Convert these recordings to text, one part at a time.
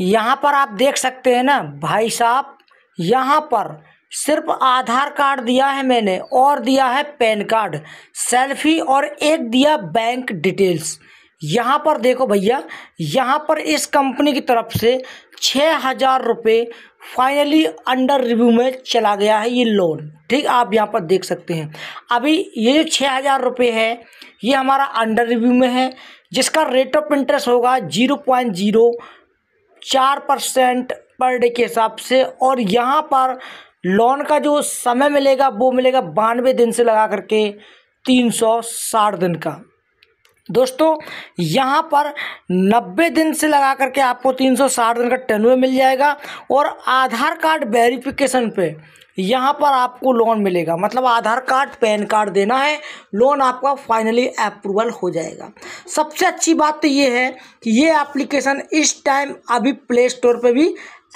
यहाँ पर आप देख सकते हैं ना भाई साहब यहाँ पर सिर्फ आधार कार्ड दिया है मैंने और दिया है पैन कार्ड सेल्फी और एक दिया बैंक डिटेल्स यहाँ पर देखो भैया यहाँ पर इस कंपनी की तरफ से छः हज़ार रुपये फाइनली अंडर रिव्यू में चला गया है ये लोन ठीक आप यहाँ पर देख सकते हैं अभी ये जो छः हज़ार रुपये है ये हमारा अंडर रिव्यू में है जिसका रेट ऑफ इंटरेस्ट होगा जीरो पॉइंट जीरो चार परसेंट पर डे के हिसाब से और यहाँ पर लोन का जो समय मिलेगा वो मिलेगा बानवे दिन से लगा करके तीन सौ साठ दिन का दोस्तों यहाँ पर 90 दिन से लगा करके आपको 360 दिन का टनवे मिल जाएगा और आधार कार्ड वेरिफिकेशन पे यहाँ पर आपको लोन मिलेगा मतलब आधार कार्ड पैन कार्ड देना है लोन आपका फाइनली अप्रूवल हो जाएगा सबसे अच्छी बात तो ये है कि ये एप्लीकेशन इस टाइम अभी प्ले स्टोर पर भी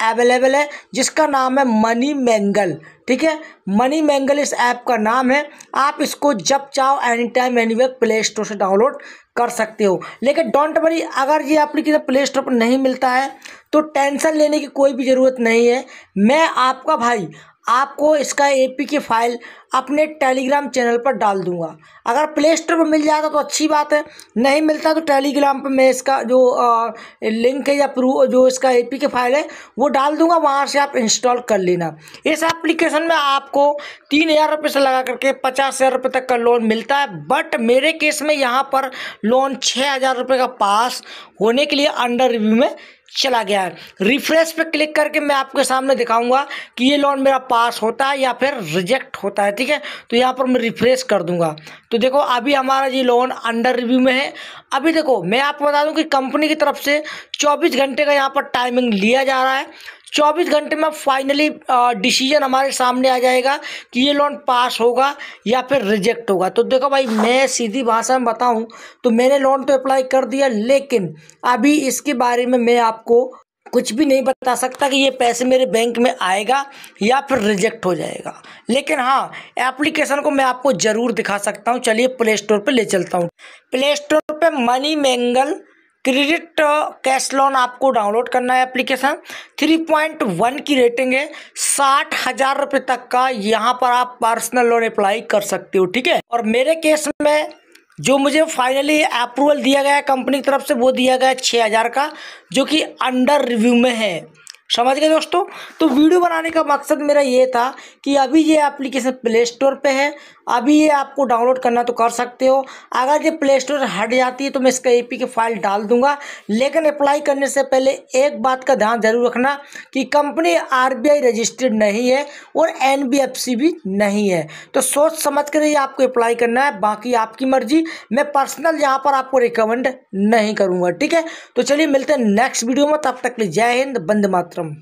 अवेलेबल है जिसका नाम है मनी मैंगल ठीक है मनी मैंगल इस ऐप का नाम है आप इसको जब चाहो any time any way Play Store से डाउनलोड कर सकते हो लेकिन डोंट वरी अगर ये एप्लीकेशन प्ले स्टोर पर नहीं मिलता है तो टेंशन लेने की कोई भी ज़रूरत नहीं है मैं आपका भाई आपको इसका ए पी के फाइल अपने टेलीग्राम चैनल पर डाल दूंगा अगर प्ले स्टोर पर मिल जाता तो अच्छी बात है नहीं मिलता तो टेलीग्राम पर मैं इसका जो आ, लिंक है या प्रू जो इसका ए पी के फाइल है वो डाल दूंगा वहाँ से आप इंस्टॉल कर लेना इस एप्लीकेशन में आपको तीन हज़ार रुपये से लगा करके पचास हज़ार रुपये तक का लोन मिलता है बट मेरे केस में यहाँ पर लोन छः हज़ार रुपये का पास होने के लिए अंडर रिव्यू में चला गया है रिफ्रेश पे क्लिक करके मैं आपके सामने दिखाऊंगा कि ये लोन मेरा पास होता है या फिर रिजेक्ट होता है ठीक है तो यहाँ पर मैं रिफ्रेश कर दूंगा तो देखो अभी हमारा ये लोन अंडर रिव्यू में है अभी देखो मैं आपको बता दूं कि कंपनी की तरफ से 24 घंटे का यहाँ पर टाइमिंग लिया जा रहा है चौबीस घंटे में फाइनली डिसीजन हमारे सामने आ जाएगा कि ये लोन पास होगा या फिर रिजेक्ट होगा तो देखो भाई मैं सीधी भाषा में बताऊं तो मैंने लोन तो अप्लाई कर दिया लेकिन अभी इसके बारे में मैं आपको कुछ भी नहीं बता सकता कि ये पैसे मेरे बैंक में आएगा या फिर रिजेक्ट हो जाएगा लेकिन हाँ एप्लीकेशन को मैं आपको ज़रूर दिखा सकता हूँ चलिए प्ले स्टोर पर ले चलता हूँ प्ले स्टोर पर मनी मैंगल क्रेडिट कैश लोन आपको डाउनलोड करना है एप्लीकेशन 3.1 की रेटिंग है साठ हज़ार रुपये तक का यहाँ पर आप पर्सनल लोन अप्लाई कर सकते हो ठीक है और मेरे केस में जो मुझे फाइनली अप्रूवल दिया गया है कंपनी की तरफ से वो दिया गया है छः हज़ार का जो कि अंडर रिव्यू में है समझ गए दोस्तों तो वीडियो बनाने का मकसद मेरा ये था कि अभी ये एप्लीकेशन प्ले स्टोर पर है अभी ये आपको डाउनलोड करना तो कर सकते हो अगर ये प्ले स्टोर हट जाती है तो मैं इसका ए के फाइल डाल दूंगा लेकिन अप्लाई करने से पहले एक बात का ध्यान जरूर रखना कि कंपनी आर रजिस्टर्ड नहीं है और एन भी नहीं है तो सोच समझ कर ये आपको अप्लाई करना है बाकी आपकी मर्जी मैं पर्सनल यहाँ पर आपको रिकमेंड नहीं करूँगा ठीक है तो चलिए मिलते हैं नेक्स्ट वीडियो में तब तक जय हिंद बंद मात्र வணக்கம்